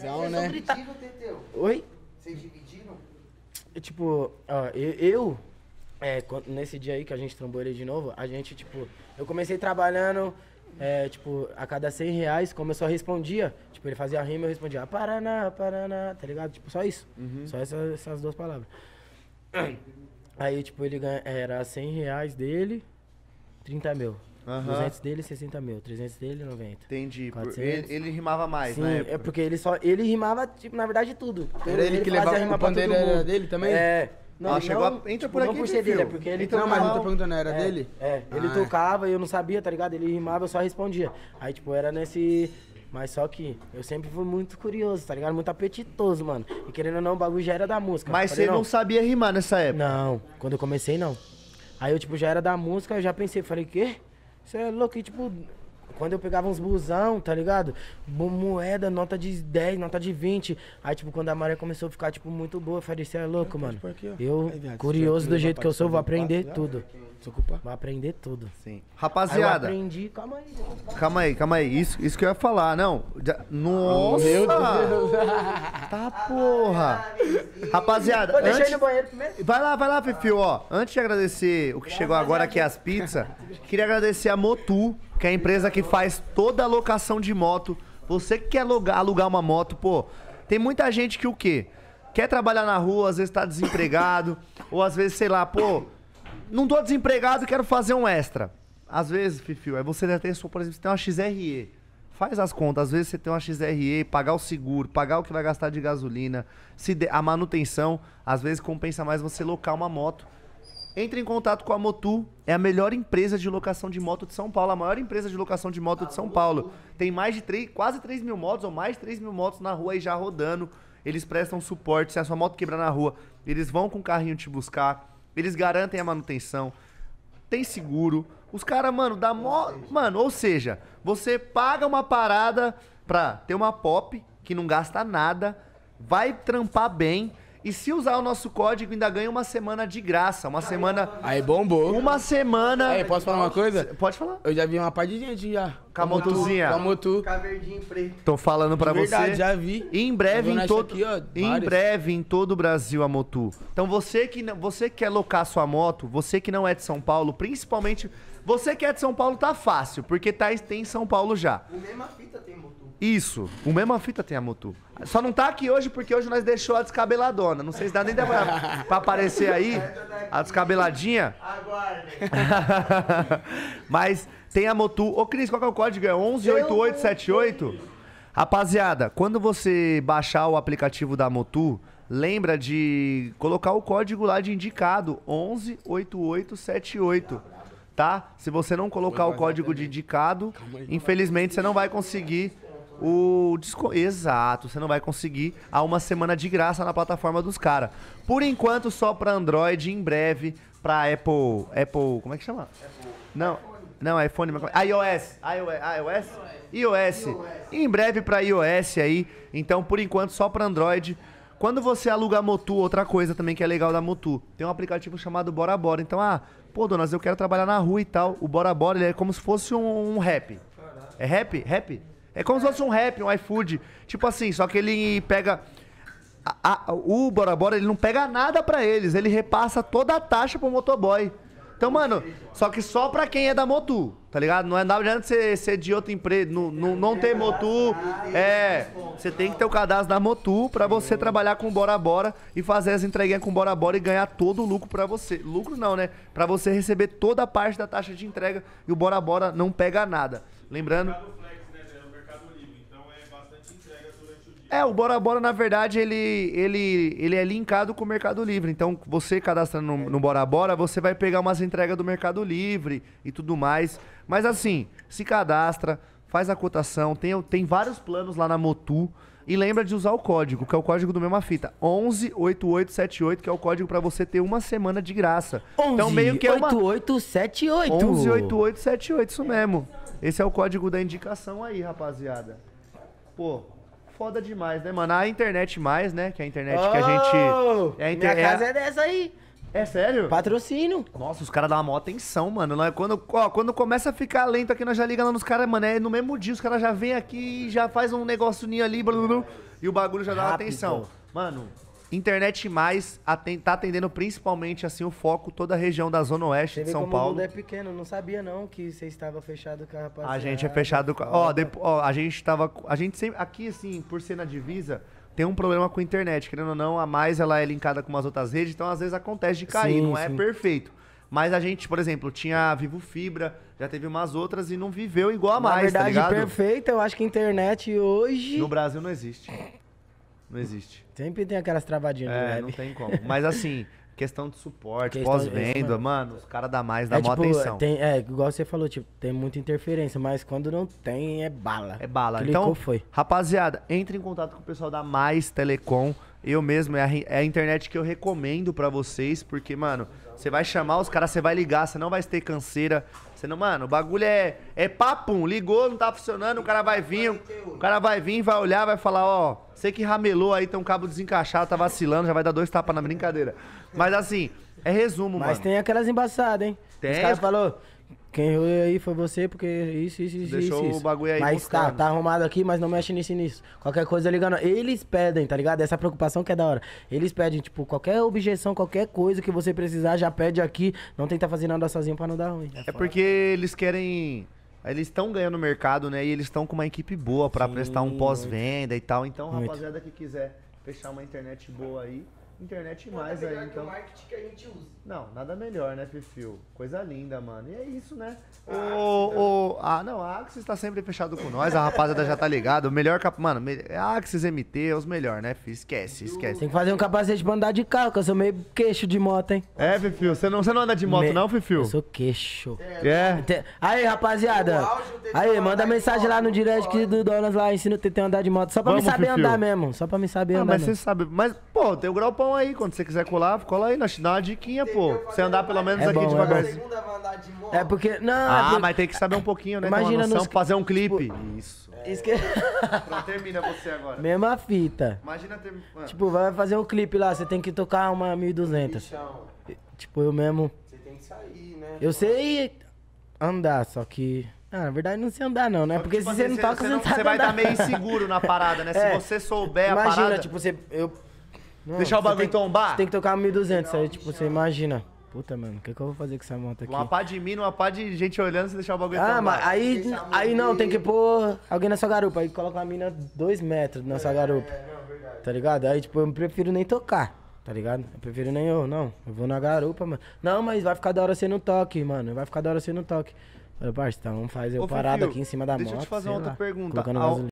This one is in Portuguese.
confusão, né? Dividiram, Teteu? Oi? Vocês dividiram? É, tipo, ó, eu, eu é, nesse dia aí que a gente trombou ele de novo, a gente, tipo, eu comecei trabalhando, é, tipo, a cada 100 reais, como eu só respondia, tipo, ele fazia rima, e eu respondia, ah, Paraná, Paraná, tá ligado? Tipo, só isso. Uhum. Só essas, essas duas palavras. Aí, tipo, ele ganha, era 100 reais dele, 30 mil. Uhum. 200 dele, 60 mil. 300 dele, 90. Entendi. 400. Ele, ele rimava mais, né? É porque ele só. Ele rimava, tipo, na verdade, tudo. Era ele, ele, que levava a bandeira era dele também? É. Não, ah, chegou não, a... entra tipo, por aqui. Não por ser dele, é porque ele então, tocava. Não, mas não tô perguntando, era é, dele? É, ele ah, é. tocava e eu não sabia, tá ligado? Ele rimava, eu só respondia. Aí, tipo, era nesse. Mas só que eu sempre fui muito curioso, tá ligado? Muito apetitoso, mano. E querendo ou não, o bagulho já era da música. Mas falei, você não, não sabia rimar nessa época? Não, quando eu comecei, não. Aí eu, tipo, já era da música, eu já pensei, falei, quê? Você é louco, e tipo, quando eu pegava uns busão, tá ligado? Moeda, nota de 10, nota de 20. Aí, tipo, quando a maré começou a ficar, tipo, muito boa, eu falei, você é louco, eu então, mano. Tipo, aqui, eu, Aí, curioso do jeito que eu sou, vou aprender passo, tudo. Desculpa. Vou aprender tudo. Sim. Rapaziada. Aí eu aprendi. Calma aí. Calma aí, calma aí. Isso, isso que eu ia falar, não. Já... Nossa! Meu Deus. tá porra. Rapaziada, Pô, deixa antes... no banheiro primeiro. Vai lá, vai lá, Fifio, ó. Antes de agradecer o que chegou agora, que é as pizzas, queria agradecer a Motu, que é a empresa que faz toda a locação de moto. Você que quer alugar, uma moto, pô, tem muita gente que o quê? Quer trabalhar na rua, às vezes tá desempregado, ou às vezes, sei lá, pô, não tô desempregado e quero fazer um extra. Às vezes, Fifio, é você tem, por exemplo, você tem uma XRE. Faz as contas. Às vezes você tem uma XRE, pagar o seguro, pagar o que vai gastar de gasolina, se de... a manutenção, às vezes compensa mais você locar uma moto. Entre em contato com a Motu, é a melhor empresa de locação de moto de São Paulo, a maior empresa de locação de moto de São Paulo. Tem mais de 3, quase 3 mil motos ou mais de 3 mil motos na rua aí já rodando. Eles prestam suporte. Se a sua moto quebrar na rua, eles vão com o carrinho te buscar, eles garantem a manutenção, tem seguro. Os caras, mano, dá mó. Mano, ou seja, você paga uma parada pra ter uma pop que não gasta nada, vai trampar bem. E se usar o nosso código, ainda ganha uma semana de graça. Uma semana. Aí bombou. Uma semana. Aí, posso falar uma coisa? Pode falar. Eu já vi uma par de gente já. Com a motozinha. Com a moto. preto. Tô falando pra de verdade, você. já vi. em breve, em todo. Aqui, ó, em breve, em todo o Brasil, a moto. Então você que, você que quer locar sua moto, você que não é de São Paulo, principalmente. Você que é de São Paulo, tá fácil, porque tá, tem em São Paulo já. O mesma fita tem moto. Isso, o mesma fita tem a Mutu. Só não tá aqui hoje porque hoje nós deixou a descabeladona. Não sei se dá nem pra, pra aparecer aí a descabeladinha. Aguarde. Mas tem a motu. Ô, Cris, qual que é o código? É 118878? Rapaziada, quando você baixar o aplicativo da Motu, lembra de colocar o código lá de indicado, 118878 tá? Se você não colocar o código de indicado, infelizmente você não vai conseguir o Exato, você não vai conseguir há uma semana de graça na plataforma dos caras. Por enquanto, só para Android, em breve, para Apple. Apple. Como é que chama? Apple. Não. Não, iPhone, é? iOS, iOS, iOS, iOS. Em breve para iOS aí. Então, por enquanto, só para Android. Quando você aluga a Motu, outra coisa também que é legal da Motu, tem um aplicativo chamado Bora Bora. Então, ah, pô, donas, eu quero trabalhar na rua e tal. O Bora Bora ele é como se fosse um, um rap. É rap? Rap? É como se fosse um rap, um iFood. Tipo assim, só que ele pega. A, a, o Bora Bora, ele não pega nada pra eles, ele repassa toda a taxa pro motoboy. Então, mano, só que só pra quem é da Motu, tá ligado? Não é nada adianta você ser de outra empresa, não, não, não ter Motu. É, você tem que ter o cadastro da Motu pra você trabalhar com o Bora Bora e fazer as entreguinhas com o Bora Bora e ganhar todo o lucro pra você. Lucro não, né? Pra você receber toda a parte da taxa de entrega e o Bora Bora não pega nada. Lembrando é, o Bora Bora, na verdade, ele, ele, ele é linkado com o Mercado Livre. Então, você cadastrando no, no Bora Bora, você vai pegar umas entregas do Mercado Livre e tudo mais. Mas assim, se cadastra, faz a cotação, tem, tem vários planos lá na Motu. E lembra de usar o código, que é o código do Mesma Fita. 118878, que é o código para você ter uma semana de graça. 118878. então meio que é uma... 118878, isso mesmo. Esse é o código da indicação aí, rapaziada. Pô, foda demais, né, mano? A internet mais, né? Que é a internet oh, que a oh! gente. É a inter... Minha é casa é, é dessa aí. É sério? Patrocínio. Nossa, os caras dão uma maior atenção, mano. Quando, ó, quando começa a ficar lento aqui, nós já ligamos nos caras, mano. É no mesmo dia, os caras já vêm aqui já faz um negocinho ali, blu, blu, blu, e o bagulho já dá Rápido. uma atenção. Mano, Internet mais está atendendo principalmente assim o foco toda a região da zona oeste de São como Paulo. O mundo é pequeno, não sabia não que você estava fechado com a rapaziada. A gente é fechado com, ó, ó, a gente estava, a gente sempre aqui assim, por ser na divisa, tem um problema com a internet, querendo ou não, a mais ela é linkada com umas outras redes, então às vezes acontece de cair, é sim, não sim. é perfeito. Mas a gente, por exemplo, tinha Vivo Fibra, já teve umas outras e não viveu igual a mais, Na tá verdade, tá perfeita, eu acho que a internet hoje... No Brasil não existe. Não existe. Sempre tem aquelas travadinhas é, não tem como. Mas assim, questão de suporte, pós-venda, mano. mano, os caras da mais, dá é, maior tipo, atenção. tem, é, igual você falou, tipo, tem muita interferência, mas quando não tem, é bala. É bala. Clicou, então, foi. rapaziada, entre em contato com o pessoal da Mais Telecom. Eu mesmo, é a, é a internet que eu recomendo para vocês, porque, mano, você vai chamar os caras, você vai ligar, você não vai ter canseira. Você não, mano, o bagulho é, é papum, ligou, não tá funcionando, o cara vai vir, o cara vai vir, vai olhar, vai falar, ó, você que ramelou aí, tem um cabo desencaixado, tá vacilando, já vai dar dois tapas na brincadeira. Mas assim, é resumo, Mas mano. Mas tem aquelas embaçadas, hein? Tem. Os caras falou, quem errou aí foi você, porque isso, isso, isso. Deixou isso, o bagulho aí. Mas tá, buscando. tá, tá arrumado aqui, mas não mexe nisso e nisso. Qualquer coisa ligando. Eles pedem, tá ligado? Essa preocupação que é da hora. Eles pedem, tipo, qualquer objeção, qualquer coisa que você precisar, já pede aqui. Não tenta fazer nada sozinho pra não dar ruim. É, é porque eles querem. Eles estão ganhando mercado, né? E eles estão com uma equipe boa para prestar um pós-venda e tal. Então, muito. rapaziada que quiser fechar uma internet boa aí internet nada é mais aí. Então... o marketing que a gente usa. Não, nada melhor, né, Perfil? Coisa linda, mano. E é isso, né? o, o... Ah, né? ah, não, a Axis tá sempre fechado com nós, a rapaziada já tá ligada. O melhor cap... Mano, é Axis MT é os melhores, né, filho? Esquece, esquece. Tem que fazer um capacete pra andar de carro, que eu sou meio queixo de moto, hein? É, Perfil, você não, você não anda de moto, Me... não, Perfil? Eu sou queixo. É. é. Aí, rapaziada. Aí, manda mensagem lá no direct que do Donas lá ensina o TT a andar de moto. Só pra Vamos, me saber andar mesmo. Só pra me saber ah, andar. Mas mesmo. você sabe. Mas, pô, tem o grau pão mão então, aí, quando você quiser colar, cola aí, nós te dá uma diquinha, pô. Você andar pelo menos é aqui é devagarzinho. É porque. Não, é ah, é por... mas tem que saber um pouquinho, né? Imagina noção, nos... fazer um clipe. Tipo... Isso. É. Esque... Pronto, termina você agora. Mesma fita. Imagina ter... Mano. Tipo, vai fazer um clipe lá, você tem que tocar uma 1200. Tipo, eu mesmo. Você tem que sair, né? Eu sei andar, só que. Ah, na verdade não sei andar não, né? Só Porque tipo, se você não toca, você não, você não sabe Você vai andar. dar meio inseguro na parada, né? É. Se você souber Imagina, a parada... Imagina, tipo, você, eu Deixar o bagulho tombar? Tem que tocar 1200, aí, tipo, você imagina. Puta, mano, o que, que eu vou fazer com essa moto aqui? Uma pá de mina, uma pá de gente olhando, você deixar o bagulho Ah, mas aí, aí não, tem que pôr alguém na sua garupa. Aí coloca uma mina dois metros na sua garupa. É, tá ligado? Aí, tipo, eu prefiro nem tocar. Tá ligado? Eu prefiro nem eu, não. Eu vou na garupa, mano. Não, mas vai ficar da hora você no toque, mano. Vai ficar da hora você no toque. Falei, parça, então faz eu parado aqui em cima da deixa moto. Deixa eu te fazer outra lá, pergunta.